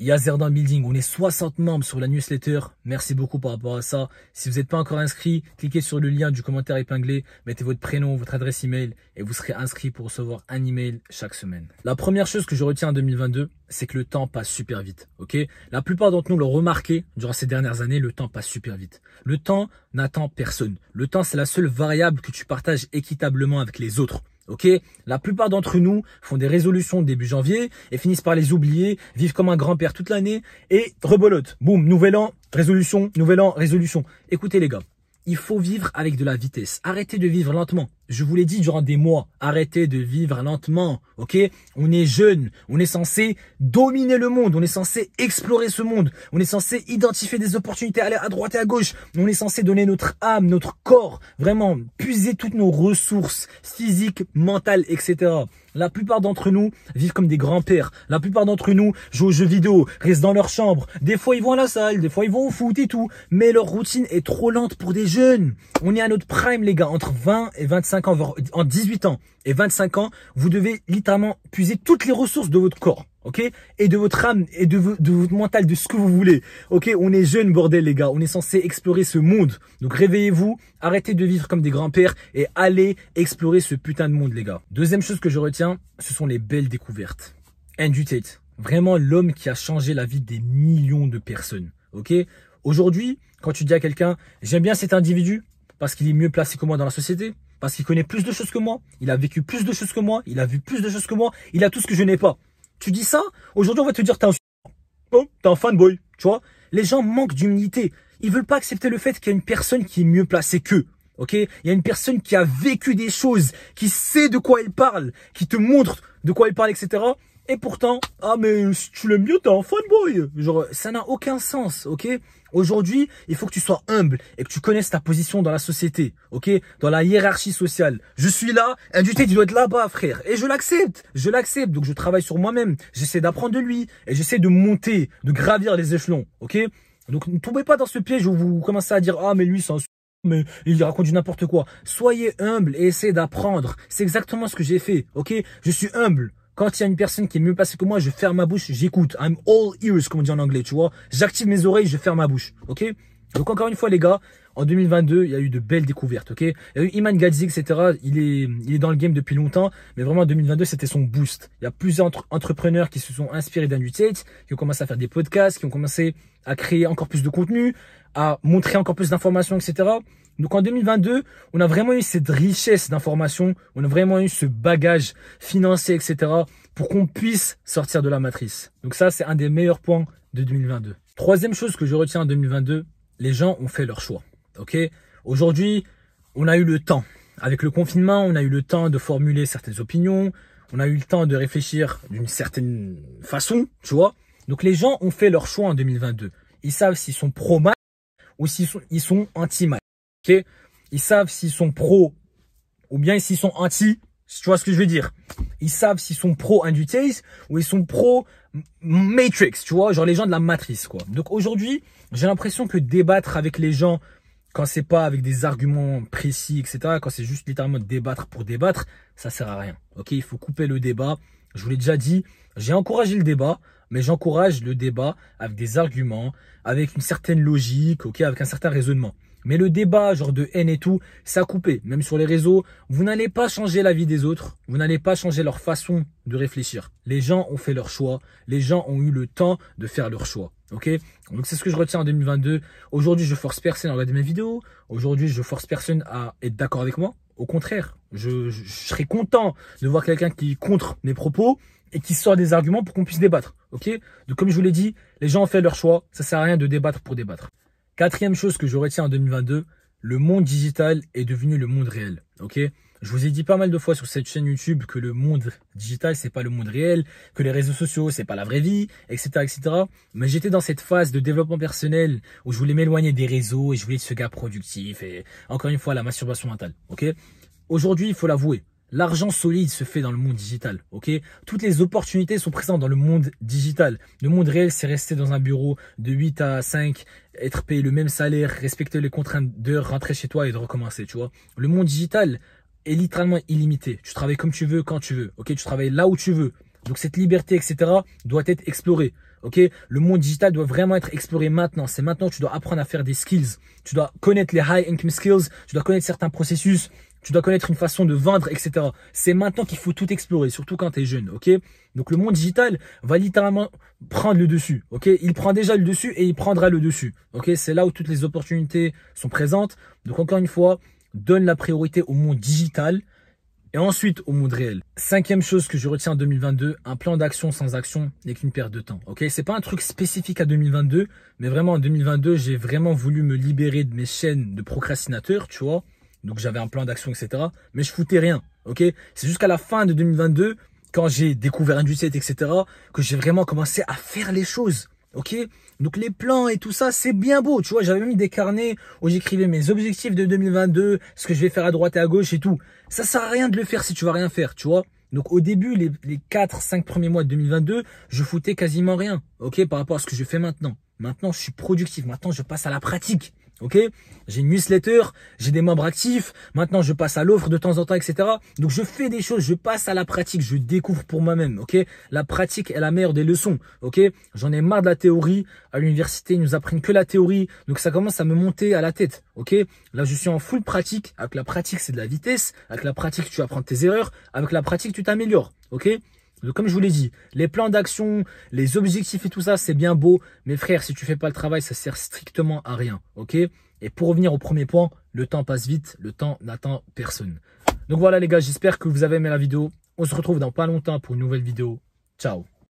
Il y Building, on est 60 membres sur la newsletter. Merci beaucoup par rapport à ça. Si vous n'êtes pas encore inscrit, cliquez sur le lien du commentaire épinglé, mettez votre prénom, votre adresse email et vous serez inscrit pour recevoir un email chaque semaine. La première chose que je retiens en 2022, c'est que le temps passe super vite. Ok La plupart d'entre nous l'ont remarqué durant ces dernières années, le temps passe super vite. Le temps n'attend personne. Le temps, c'est la seule variable que tu partages équitablement avec les autres. Ok, la plupart d'entre nous font des résolutions début janvier et finissent par les oublier, vivent comme un grand-père toute l'année et rebolotent, Boum, nouvel an, résolution, nouvel an, résolution. Écoutez les gars, il faut vivre avec de la vitesse. Arrêtez de vivre lentement je vous l'ai dit durant des mois, arrêtez de vivre lentement, ok On est jeune, on est censé dominer le monde, on est censé explorer ce monde, on est censé identifier des opportunités, aller à droite et à gauche, on est censé donner notre âme, notre corps, vraiment puiser toutes nos ressources physiques, mentales, etc. La plupart d'entre nous vivent comme des grands-pères. La plupart d'entre nous jouent aux jeux vidéo, restent dans leur chambre. Des fois, ils vont à la salle, des fois, ils vont au foot et tout. Mais leur routine est trop lente pour des jeunes. On est à notre prime, les gars, entre 20 et 25 ans, en 18 ans et 25 ans, vous devez littéralement puiser toutes les ressources de votre corps. Ok Et de votre âme et de, votre mental, de ce que vous voulez. Ok On est jeune, bordel, les gars. On est censé explorer ce monde. Donc réveillez-vous, arrêtez de vivre comme des grands-pères et allez explorer ce putain de monde, les gars. Deuxième chose que je retiens, ce sont les belles découvertes. Andrew Tate, vraiment l'homme qui a changé la vie des millions de personnes. Ok Aujourd'hui, quand tu dis à quelqu'un, j'aime bien cet individu parce qu'il est mieux placé que moi dans la société, parce qu'il connaît plus de choses que moi, il a vécu plus de choses que moi, il a vu plus de choses que moi, il a tout ce que je n'ai pas. Tu dis ça, aujourd'hui on va te dire t'es un oh, un fanboy, tu vois. Les gens manquent d'humilité. Ils veulent pas accepter le fait qu'il y a une personne qui est mieux placée qu'eux. Ok, il y a une personne qui a vécu des choses, qui sait de quoi elle parle, qui te montre de quoi elle parle, etc. Et pourtant, ah mais si tu l'aimes mieux, t'es un fanboy. Genre, ça n'a aucun sens, ok Aujourd'hui, il faut que tu sois humble et que tu connaisses ta position dans la société, ok Dans la hiérarchie sociale. Je suis là, induté, tu dois être là-bas, frère. Et je l'accepte, je l'accepte. Donc je travaille sur moi-même, j'essaie d'apprendre de lui et j'essaie de monter, de gravir les échelons, ok Donc ne tombez pas dans ce piège où vous commencez à dire « Ah mais lui, c'est un mais il raconte du n'importe quoi. Soyez humble et essayez d'apprendre. C'est exactement ce que j'ai fait, ok Je suis humble. Quand il y a une personne qui est mieux passée que moi, je ferme ma bouche, j'écoute. I'm all ears, comme on dit en anglais, tu vois. J'active mes oreilles, je ferme ma bouche. Ok donc encore une fois les gars, en 2022, il y a eu de belles découvertes, ok Il y a eu Iman Gadzi, etc. Il est, il est dans le game depuis longtemps, mais vraiment en 2022, c'était son boost. Il y a plusieurs entrepreneurs qui se sont inspirés d'Andrew Tate, qui ont commencé à faire des podcasts, qui ont commencé à créer encore plus de contenu, à montrer encore plus d'informations, etc. Donc en 2022, on a vraiment eu cette richesse d'informations, on a vraiment eu ce bagage financier, etc. pour qu'on puisse sortir de la matrice. Donc ça, c'est un des meilleurs points de 2022. Troisième chose que je retiens en 2022, les gens ont fait leur choix. Ok Aujourd'hui, on a eu le temps. Avec le confinement, on a eu le temps de formuler certaines opinions, on a eu le temps de réfléchir d'une certaine façon, tu vois. Donc les gens ont fait leur choix en 2022. Ils savent s'ils sont pro-match ou s'ils sont, anti-match. ok ils savent s'ils sont pro ou bien s'ils sont anti tu vois ce que je veux dire Ils savent s'ils sont pro Inducase ou ils sont pro Matrix, tu vois, genre les gens de la matrice, quoi. Donc aujourd'hui, j'ai l'impression que débattre avec les gens quand c'est pas avec des arguments précis, etc., quand c'est juste littéralement débattre pour débattre, ça sert à rien. Ok, il faut couper le débat. Je vous l'ai déjà dit, j'ai encouragé le débat, mais j'encourage le débat avec des arguments, avec une certaine logique, ok, avec un certain raisonnement. Mais le débat, genre de haine et tout, ça coupé. Même sur les réseaux, vous n'allez pas changer la vie des autres. Vous n'allez pas changer leur façon de réfléchir. Les gens ont fait leur choix. Les gens ont eu le temps de faire leur choix. Ok Donc c'est ce que je retiens en 2022. Aujourd'hui, je force personne à regarder mes vidéos. Aujourd'hui, je force personne à être d'accord avec moi. Au contraire, je, je, serais content de voir quelqu'un qui contre mes propos et qui sort des arguments pour qu'on puisse débattre. Ok Donc comme je vous l'ai dit, les gens ont fait leur choix. Ça sert à rien de débattre pour débattre. Quatrième chose que je retiens en 2022, le monde digital est devenu le monde réel. Ok je vous ai dit pas mal de fois sur cette chaîne YouTube que le monde digital c'est pas le monde réel, que les réseaux sociaux c'est pas la vraie vie, etc., etc. Mais j'étais dans cette phase de développement personnel où je voulais m'éloigner des réseaux et je voulais être ce gars productif et encore une fois la masturbation mentale. Ok Aujourd'hui il faut l'avouer, L'argent solide se fait dans le monde digital, ok Toutes les opportunités sont présentes dans le monde digital. Le monde réel, c'est rester dans un bureau de 8 à 5, être payé le même salaire, respecter les contraintes d'heure, rentrer chez toi et de recommencer, tu vois Le monde digital est littéralement illimité. Tu travailles comme tu veux, quand tu veux, ok Tu travailles là où tu veux. Donc cette liberté, etc., doit être explorée. Ok, le monde digital doit vraiment être exploré maintenant. C'est maintenant que tu dois apprendre à faire des skills. Tu dois connaître les high income skills. Tu dois connaître certains processus tu dois connaître une façon de vendre, etc. C'est maintenant qu'il faut tout explorer, surtout quand tu es jeune, ok Donc le monde digital va littéralement prendre le dessus, ok Il prend déjà le dessus et il prendra le dessus, ok C'est là où toutes les opportunités sont présentes. Donc encore une fois, donne la priorité au monde digital et ensuite au monde réel. Cinquième chose que je retiens en 2022, un plan d'action sans action n'est qu'une perte de temps. Ok, c'est pas un truc spécifique à 2022, mais vraiment en 2022, j'ai vraiment voulu me libérer de mes chaînes de procrastinateurs, tu vois. Donc j'avais un plan d'action, etc. Mais je foutais rien, ok C'est jusqu'à la fin de 2022, quand j'ai découvert Inducet, etc., que j'ai vraiment commencé à faire les choses, ok Donc les plans et tout ça, c'est bien beau, tu vois J'avais mis des carnets où j'écrivais mes objectifs de 2022, ce que je vais faire à droite et à gauche et tout. Ça sert à rien de le faire si tu vas rien faire, tu vois donc au début, les, quatre 4-5 premiers mois de 2022, je foutais quasiment rien, ok, par rapport à ce que je fais maintenant. Maintenant, je suis productif. Maintenant, je passe à la pratique. Ok J'ai une newsletter, j'ai des membres actifs, maintenant je passe à l'offre de temps en temps, etc. Donc je fais des choses, je passe à la pratique, je découvre pour moi-même, ok La pratique est la meilleure des leçons, ok J'en ai marre de la théorie, à l'université ils nous apprennent que la théorie, donc ça commence à me monter à la tête, ok Là je suis en full pratique, avec la pratique c'est de la vitesse, avec la pratique tu apprends tes erreurs, avec la pratique tu t'améliores, ok donc, comme je vous l'ai dit, les plans d'action, les objectifs et tout ça, c'est bien beau. Mais frère, si tu fais pas le travail, ça sert strictement à rien. Ok Et pour revenir au premier point, le temps passe vite, le temps n'attend personne. Donc voilà les gars, j'espère que vous avez aimé la vidéo. On se retrouve dans pas longtemps pour une nouvelle vidéo. Ciao